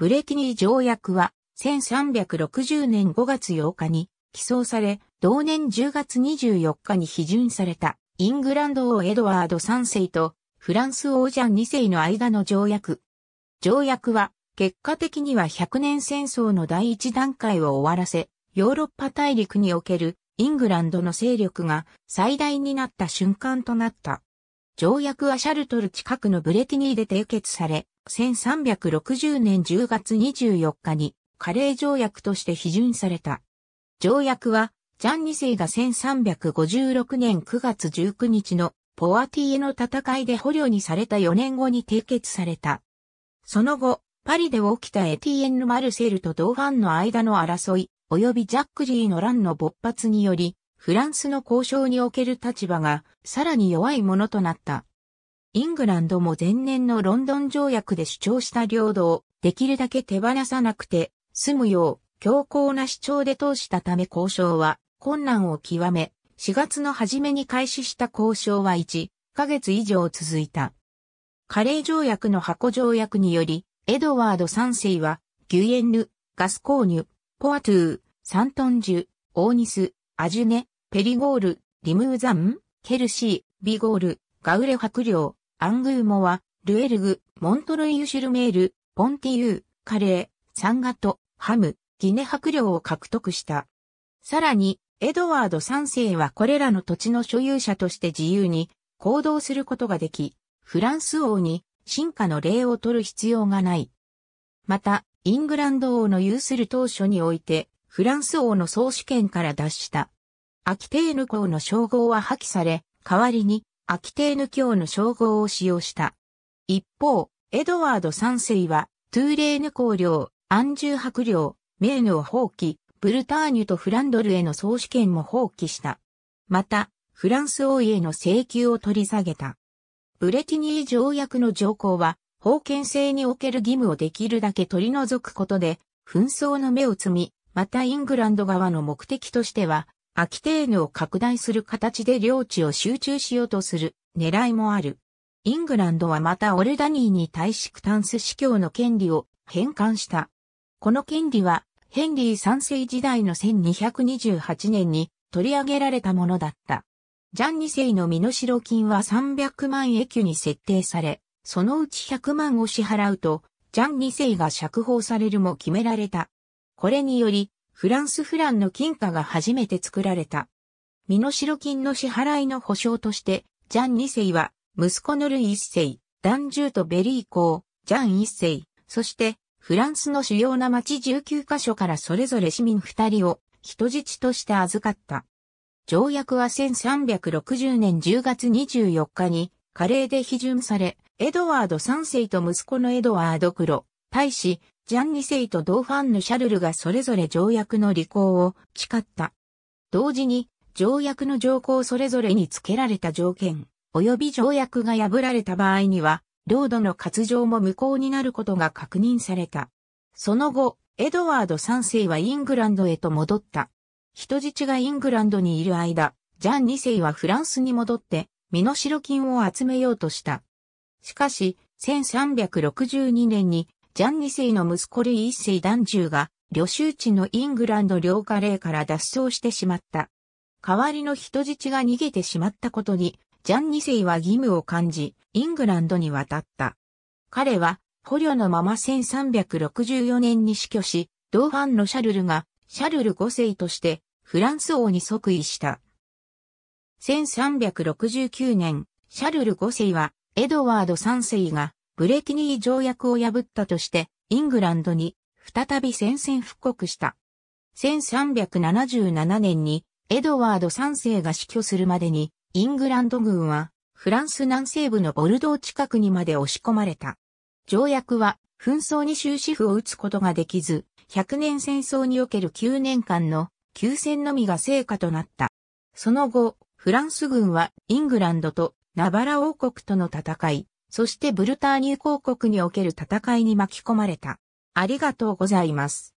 ブレティニー条約は1360年5月8日に起草され、同年10月24日に批准されたイングランド王エドワード3世とフランス王ジャン2世の間の条約。条約は結果的には100年戦争の第一段階を終わらせ、ヨーロッパ大陸におけるイングランドの勢力が最大になった瞬間となった。条約はシャルトル近くのブレティニーで締結され、1360年10月24日にカレー条約として批准された。条約は、ジャン2世が1356年9月19日のポアティエの戦いで捕虜にされた4年後に締結された。その後、パリで起きたエティエンヌ・マルセルと同ファンの間の争い、及びジャック・ジーの乱の勃発により、フランスの交渉における立場がさらに弱いものとなった。イングランドも前年のロンドン条約で主張した領土をできるだけ手放さなくて済むよう強硬な主張で通したため交渉は困難を極め、4月の初めに開始した交渉は1ヶ月以上続いた。カレー条約の箱条約により、エドワード3世は、ギュエンヌ、ガスコーニュ、ポアトゥー、サントンジュ、オーニス、アジュネ、ペリゴール、リムーザン、ケルシー、ビゴール、ガウレ伯領、アングーモア、ルエルグ、モントロイユシュルメール、ポンティユー、カレー、サンガト、ハム、ギネ伯領を獲得した。さらに、エドワード3世はこれらの土地の所有者として自由に行動することができ、フランス王に進化の礼を取る必要がない。また、イングランド王の有する当初において、フランス王の総主権から脱した。アキテーヌ公の称号は破棄され、代わりにアキテーヌ教の称号を使用した。一方、エドワード三世は、トゥーレーヌ公領、アンジュ伯領、メーヌを放棄、ブルターニュとフランドルへの総主権も放棄した。また、フランス王位への請求を取り下げた。ブレティニー条約の条項は、封建制における義務をできるだけ取り除くことで、紛争の目を積み、またイングランド側の目的としては、アキテーヌを拡大する形で領地を集中しようとする狙いもある。イングランドはまたオルダニーに対しクタンス司教の権利を返還した。この権利はヘンリー3世時代の1228年に取り上げられたものだった。ジャン2世の身代金は300万エキュに設定され、そのうち100万を支払うと、ジャン2世が釈放されるも決められた。これにより、フランスフランの金貨が初めて作られた。身代金の支払いの保証として、ジャン2世は、息子のルイ1世、ダンジューとベリー公、ジャン1世、そして、フランスの主要な町19カ所からそれぞれ市民2人を人質として預かった。条約は1360年10月24日に、レーで批准され、エドワード3世と息子のエドワード黒、大使、ジャン2世とドーファンヌ・シャルルがそれぞれ条約の履行を誓った。同時に、条約の条項それぞれに付けられた条件、及び条約が破られた場合には、領土の割譲も無効になることが確認された。その後、エドワード3世はイングランドへと戻った。人質がイングランドにいる間、ジャン2世はフランスに戻って、身代金を集めようとした。しかし、1362年にジャン二世の息子リー一世男中が、旅州地のイングランド領下霊から脱走してしまった。代わりの人質が逃げてしまったことに、ジャン二世は義務を感じ、イングランドに渡った。彼は、捕虜のまま1364年に死去し、同伴のシャルルが、シャルル5世として、フランス王に即位した。1369年、シャルル5世は、エドワード3世が、ブレティニー条約を破ったとして、イングランドに再び宣戦布告した。1377年にエドワード3世が死去するまでに、イングランド軍はフランス南西部のボルドー近くにまで押し込まれた。条約は紛争に終止符を打つことができず、100年戦争における9年間の休戦のみが成果となった。その後、フランス軍はイングランドとナバラ王国との戦い、そしてブルターニュ公国における戦いに巻き込まれた。ありがとうございます。